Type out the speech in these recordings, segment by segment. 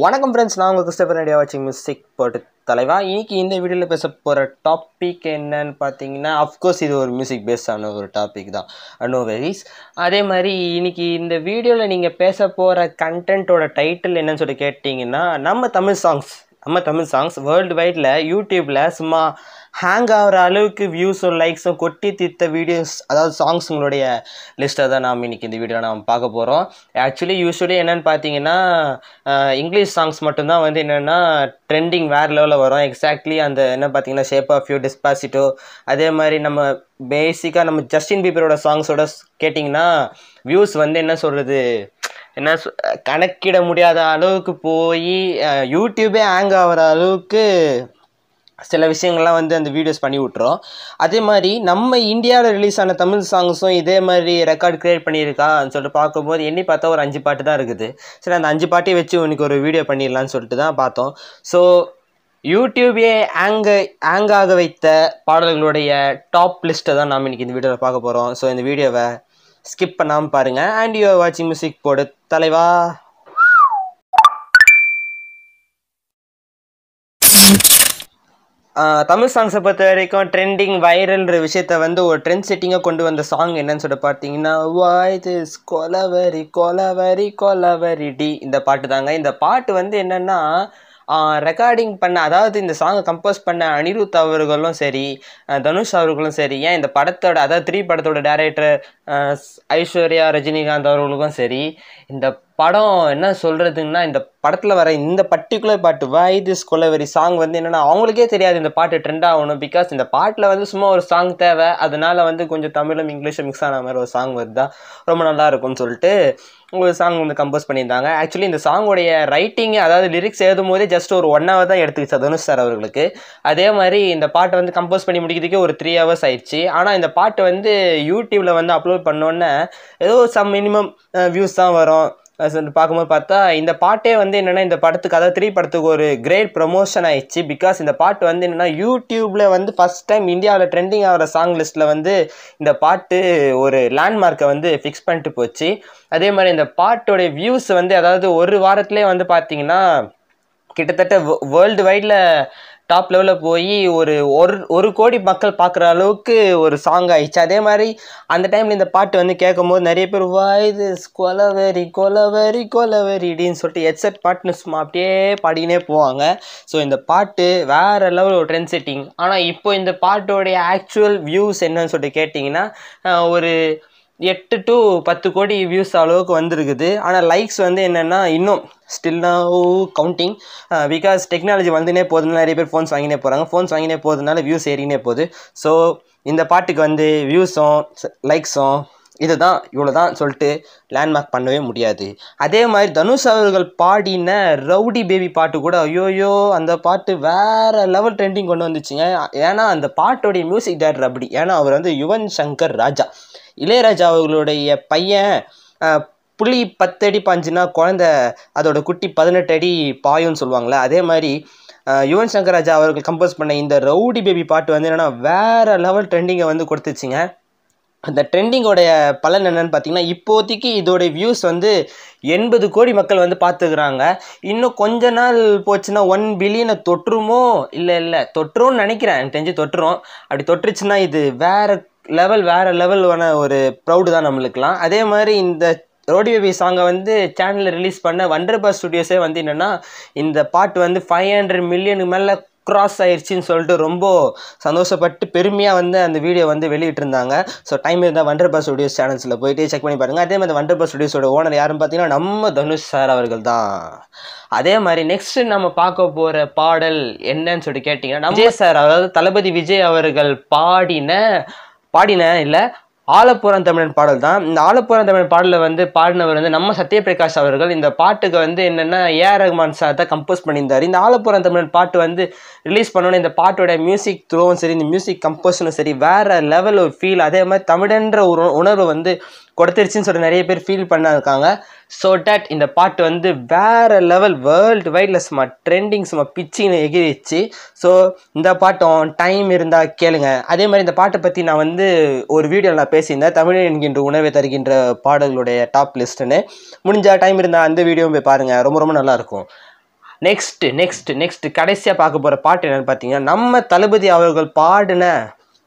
வணக்கம் ஃப்ரெண்ட்ஸ் நான் உங்கள் கிறிஸ்டபர் ரேடியோ வாட்சிங் மியூசிக் போட்டு தலைவா இன்றைக்கி இந்த வீடியோவில் பேச போகிற டாபிக் என்னன்னு பார்த்தீங்கன்னா அஃப்கோர்ஸ் இது ஒரு மியூசிக் பேஸ்டான ஒரு டாபிக் தான் நோ வெரிஸ் அதே மாதிரி இன்றைக்கி இந்த வீடியோவில் நீங்கள் பேச போகிற கண்டென்ட்டோட டைட்டில் என்னன்னு சொல்லிட்டு கேட்டிங்கன்னா நம்ம தமிழ் சாங்ஸ் நம்ம தமிழ் சாங்ஸ் வேர்ல்டு வைடில் யூடியூப்பில் சும்மா ஹேங் ஆகிற அளவுக்கு வியூஸும் லைக்ஸும் கொட்டி தீர்த்த வீடியோஸ் அதாவது சாங்ஸுங்களுடைய லிஸ்ட்டை தான் நாம் இன்றைக்கி இந்த வீடியோ நாம் பார்க்க போகிறோம் ஆக்சுவலி யூஸ்வலி என்னென்னு பார்த்தீங்கன்னா இங்கிலீஷ் சாங்ஸ் மட்டும்தான் வந்து என்னென்னா ட்ரெண்டிங் வேறு லெவலில் வரும் எக்ஸாக்ட்லி அந்த என்ன பார்த்தீங்கன்னா ஷேப் ஆஃப் யூ டிஸ்பாசிட்டோ அதே மாதிரி நம்ம பேசிக்காக நம்ம ஜஸ்டின் பீபரோட சாங்ஸோட கேட்டிங்கன்னா வியூஸ் வந்து என்ன சொல்கிறது என்ன சொ கணக்கிட முடியாத அளவுக்கு போய் யூடியூபே ஹேங் ஆகிற அளவுக்கு சில விஷயங்கள்லாம் வந்து அந்த வீடியோஸ் பண்ணி விட்றோம் அதே மாதிரி நம்ம இந்தியாவில் ரிலீஸ் ஆன தமிழ் சாங்ஸும் இதே மாதிரி ரெக்கார்ட் க்ரியேட் பண்ணியிருக்கான்னு சொல்லிட்டு பார்க்கும்போது எண்ணி பார்த்தா ஒரு அஞ்சு பாட்டு தான் இருக்குது சரி அந்த அஞ்சு பாட்டையும் வச்சு உனக்கு ஒரு வீடியோ பண்ணிடலான்னு சொல்லிட்டு தான் பார்த்தோம் ஸோ யூடியூபே ஆங்க ஆங்காக வைத்த பாடல்களுடைய டாப் லிஸ்ட்டை தான் நாம் இன்றைக்கி இந்த வீடியோவில் பார்க்க போகிறோம் ஸோ இந்த வீடியோவை ஸ்கிப் பண்ணாம பாருங்க அண்ட் யூ ஆர் வாட்சிங் மியூசிக் போடு தலைவா தமிழ் சாங்ஸை பொறுத்த வரைக்கும் ட்ரெண்டிங் வைரல்ன்ற விஷயத்த வந்து ஒரு ட்ரெண்ட் செட்டிங்காக கொண்டு வந்த சாங் என்னன்னு சொல்லிட்டு பார்த்தீங்கன்னா வாய்து கொலவரி கொலவரி கொலவரி டி இந்த பாட்டு தாங்க இந்த பாட்டு வந்து என்னென்னா ரெக்கார்டிங் பண்ண அதாவது இந்த சாங்கை கம்போஸ் பண்ண அனிருத் அவர்களும் சரி தனுஷ் அவர்களும் சரி ஏன் இந்த படத்தோட அதாவது த்ரீ படத்தோட டேரக்டர் ஐஸ்வர்யா ரஜினிகாந்த் அவர்களுக்கும் சரி இந்த படம் என்ன சொல்கிறதுன்னா இந்த படத்தில் வர இந்த பர்டிகுலர் பாட்டு வை திஸ் கொலவெரி சாங் வந்து என்னென்னா அவங்களுக்கே தெரியாது இந்த பாட்டு ட்ரெண்ட் ஆகணும் பிகாஸ் இந்த பாட்டில் வந்து சும்மா ஒரு சாங் தேவை அதனால் வந்து கொஞ்சம் தமிழும் இங்கிலீஷும் மிக்ஸ் ஆன மாதிரி ஒரு சாங் வருதா ரொம்ப நல்லா இருக்கும்னு சொல்லிட்டு ஒரு சாங் வந்து கம்போஸ் பண்ணியிருந்தாங்க ஆக்சுவலி இந்த சாங்குடைய ரைட்டிங் அதாவது லிரிக்ஸ் எழுதும் போதே ஜஸ்ட் ஒரு ஒன் ஹவர் தான் எடுத்துக்கிச்சு தனுஷ் சார் அவர்களுக்கு அதே மாதிரி இந்த பாட்டை வந்து கம்போஸ் பண்ணி முடிக்கிறதுக்கே ஒரு த்ரீ ஹவர்ஸ் ஆயிடுச்சு ஆனால் இந்த பாட்டு வந்து யூடியூப்பில் வந்து அப்லோட் பண்ணோன்னே ஏதோ சம் மினிமம் வியூஸ் தான் வரும் பார்க்கும்போது பார்த்தா இந்த பாட்டே வந்து என்னென்னா இந்த படத்துக்கு அதாவது த்ரீ படத்துக்கு ஒரு கிரேட் ப்ரொமோஷன் ஆயிடுச்சு பிகாஸ் இந்த பாட்டு வந்து என்னென்னா யூடியூப்பில் வந்து ஃபஸ்ட் டைம் இந்தியாவில் ட்ரெண்டிங் ஆகிற சாங் லிஸ்ட்டில் வந்து இந்த பாட்டு ஒரு லேண்ட்மார்க்கை வந்து ஃபிக்ஸ் பண்ணிட்டு போச்சு அதே மாதிரி இந்த பாட்டோடைய வியூஸ் வந்து அதாவது ஒரு வாரத்துலேயே வந்து பார்த்திங்கன்னா கிட்டத்தட்ட வேர்ல்டு வைடில் டாப் லெவலில் போய் ஒரு ஒரு ஒரு கோடி மக்கள் பார்க்குற அளவுக்கு ஒரு சாங் ஆயிடுச்சு அதே மாதிரி அந்த டைமில் இந்த பாட்டு வந்து கேட்கும் போது நிறைய பேர் வாய்து கொலவெரி கொலவெரி கொலவெரி அப்படின்னு சொல்லிட்டு ஹெட்செட் பாட்டுன்னு சும்மா அப்படியே பாடினே போவாங்க ஸோ இந்த பாட்டு வேறு லெவல் ஒரு ட்ரெண்ட் செட்டிங் ஆனால் இப்போ இந்த பாட்டோடைய ஆக்சுவல் வியூஸ் என்னன்னு சொல்லிட்டு கேட்டிங்கன்னா ஒரு எட்டு டு பத்து கோடி வியூஸ் அளவுக்கு வந்திருக்குது ஆனால் லைக்ஸ் வந்து என்னென்னா இன்னும் still now counting because technology வந்துனே போதுன்னு நிறைய பேர் ஃபோன்ஸ் வாங்கினே போகிறாங்க ஃபோன்ஸ் வாங்கினே போதுனால வியூஸ் ஏறினே போகுது ஸோ இந்த பாட்டுக்கு வந்து வியூஸும் லைக்ஸும் இது தான் இவ்வளோ தான் சொல்லிட்டு லேண்ட்மார்க் பண்ணவே முடியாது அதே மாதிரி தனுஷ் அவர்கள் பாடின ரவுடி பேபி பாட்டு கூட ஐயோயோ அந்த பாட்டு வேறு லெவல் ட்ரெண்டிங் கொண்டு வந்துச்சுங்க ஏன்னா அந்த பாட்டோடைய மியூசிக் டேரக்டர் அப்படி ஏன்னா அவர் வந்து யுவன் சங்கர் ராஜா இளையராஜா அவர்களுடைய பையன் புளி அடி பாஞ்சுன்னா குழந்த அதோட குட்டி பதினெட்டு அடி பாயும்னு சொல்லுவாங்களே அதே மாதிரி யுவன் சங்கர் ராஜா அவர்கள் கம்போஸ் பண்ண இந்த ரவுடி பேபி பாட்டு வந்து என்னென்னா வேறு லெவல் ட்ரெண்டிங்கை வந்து கொடுத்துச்சிங்க அந்த ட்ரெண்டிங்கோடைய பலன் என்னென்னு பார்த்தீங்கன்னா இப்போதைக்கு இதோடைய வியூஸ் வந்து எண்பது கோடி மக்கள் வந்து பார்த்துக்கிறாங்க இன்னும் கொஞ்ச நாள் போச்சுன்னா ஒன் பில்லியனை தொற்றுமோ இல்லை இல்லை தொற்றுன்னு நினைக்கிறேன் எனக்கு தெரிஞ்சு தொற்றுறோம் அப்படி தொற்றுச்சுன்னா இது வேறு லெவல் வேறு லெவலான ஒரு ப்ரௌடு தான் நம்மளுக்குலாம் அதே மாதிரி இந்த ரோடி பேபி சாங்கை வந்து சேனலில் ரிலீஸ் பண்ண வண்டர்பா ஸ்டுடியோஸே வந்து என்னென்னா இந்த பாட்டு வந்து ஃபைவ் ஹண்ட்ரட் மில்லியனுக்கு மேலே க்ராஸ் ஆயிடுச்சின்னு சொல்லிட்டு ரொம்ப சந்தோஷப்பட்டு பெருமையாக வந்து அந்த வீடியோ வந்து வெளியிட்டிருந்தாங்க ஸோ டைம் இருந்தால் வண்டர்பா ஸ்டுடியோஸ் சேனல்ஸில் போயிட்டு செக் பண்ணி பாருங்கள் அதே மாதிரி வண்டர்பா ஸ்டுடியோஸோட ஓனர் யாருன்னு பார்த்தீங்கன்னா நம்ம தனுஷ் சார் அவர்கள் தான் அதே மாதிரி நெக்ஸ்ட் நம்ம பார்க்க போகிற பாடல் என்னன்னு சொல்லிட்டு கேட்டிங்கன்னா நம்ம சார் அதாவது தளபதி விஜய் அவர்கள் பாடின பாடினேன் இல்லை ஆலப்புறம் தமிழன் பாடல் தான் இந்த ஆலப்புறம் தமிழன் பாடலில் வந்து பாடினவர் வந்து நம்ம சத்யபிரகாஷ் அவர்கள் இந்த பாட்டுக்கு வந்து என்னென்னா ஏஆர் ரஹ்மான் சார் தான் கம்போஸ் பண்ணியிருந்தார் இந்த ஆலப்புறம் தமிழன் பாட்டு வந்து ரிலீஸ் பண்ணோன்னே இந்த பாட்டோட மியூசிக் த்ரோவும் சரி இந்த மியூசிக் கம்போஸனும் சரி வேறு லெவல் ஒரு ஃபீல் அதே மாதிரி தமிழன்ற ஒரு உணர்வு வந்து கொடுத்துருச்சுன்னு சொல்லி நிறைய பேர் ஃபீல் பண்ணிருக்காங்க ஸோ டேட் இந்த பாட்டு வந்து வேறு லெவல் வேர்ல்டு வைடில் சும்மா ட்ரெண்டிங் சும்மா பிச்சின்னு எகிரிச்சு ஸோ இந்த பாட்டம் டைம் இருந்தால் கேளுங்க அதே மாதிரி இந்த பாட்டை பற்றி நான் வந்து ஒரு வீடியோவில் நான் பேசியிருந்தேன் தமிழ் என்கின்ற உணவை தருகின்ற பாடல்களுடைய டாப் லிஸ்ட்டுன்னு முடிஞ்சால் டைம் இருந்தால் அந்த வீடியோவும் போய் பாருங்கள் ரொம்ப ரொம்ப நல்லாயிருக்கும் நெக்ஸ்ட்டு நெக்ஸ்ட்டு நெக்ஸ்ட்டு கடைசியாக பார்க்க போகிற பாட்டு என்னென்னு பார்த்தீங்கன்னா நம்ம தளபதி அவர்கள் பாடின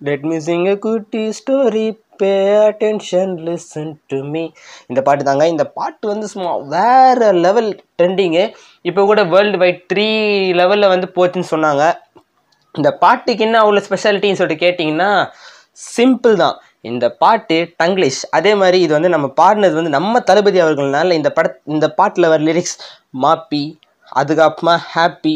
லெட் மீ சிங் குட்டி story pay attention listen to me இந்த பாட்டு தாங்க இந்த பாட்டு வந்து சும்மா வேறு லெவல் ட்ரெண்டிங்கு இப்போ கூட வேர்ல்டு வைட் த்ரீ லெவலில் வந்து போச்சுன்னு சொன்னாங்க இந்த பாட்டுக்கு என்ன அவ்வளோ ஸ்பெஷாலிட்டின்னு சொல்லிட்டு கேட்டிங்கன்னா சிம்பிள் தான் இந்த பாட்டு டங்கிலீஷ் அதே மாதிரி இது வந்து நம்ம பாடினது வந்து நம்ம தளபதி அவர்கள்னால இந்த பட இந்த பாட்டில் வர லிரிக்ஸ் மாப்பி அதுக்கப்புறமா ஹாப்பி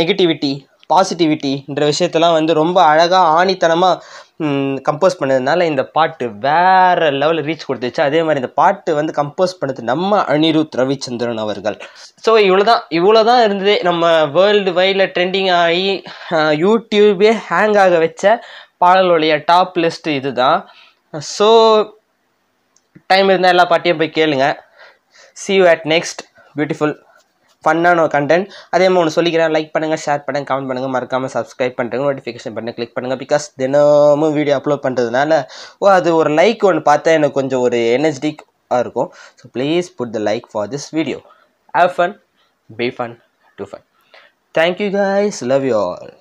நெகட்டிவிட்டி eh, பாசிட்டிவிட்டின்ற விஷயத்தெல்லாம் வந்து ரொம்ப அழகாக ஆணித்தனமாக கம்போஸ் பண்ணதுனால இந்த பாட்டு வேறு லெவலில் ரீச் கொடுத்துச்சு அதே மாதிரி இந்த பாட்டு வந்து கம்போஸ் பண்ணது நம்ம அனிருத் ரவிச்சந்திரன் அவர்கள் ஸோ இவ்வளோ தான் இவ்வளோ தான் இருந்தது நம்ம வேர்ல்டு வைடில் ட்ரெண்டிங் ஆகி யூடியூபே ஹேங் ஆக வச்ச பாடலுடைய டாப் லிஸ்ட்டு இது தான் ஸோ டைம் இருந்தால் எல்லா பாட்டியும் போய் கேளுங்க see you at next beautiful ஃபன்னான ஒரு கண்டென்ட் அதே மாதிரி ஒன்று சொல்லிக்கிறேன் லைக் பண்ணுங்கள் ஷேர் பண்ணுங்கள் கமெண்ட் பண்ணுங்கள் மறக்காமல் சப்ஸ்கிரைப் பண்ணுறேங்க நோட்டிஃபிகேஷன் பண்ணி கிளிக் பண்ணுங்கள் பிகாஸ் தினமும் வீடியோ அப்லோட் பண்ணுறதுனால ஓ அது ஒரு லைக் ஒன்று பார்த்தா எனக்கு கொஞ்சம் ஒரு எனர்ஜெட்டிக்காக இருக்கும் so please put the like for this video have fun be fun do fun thank you guys love you all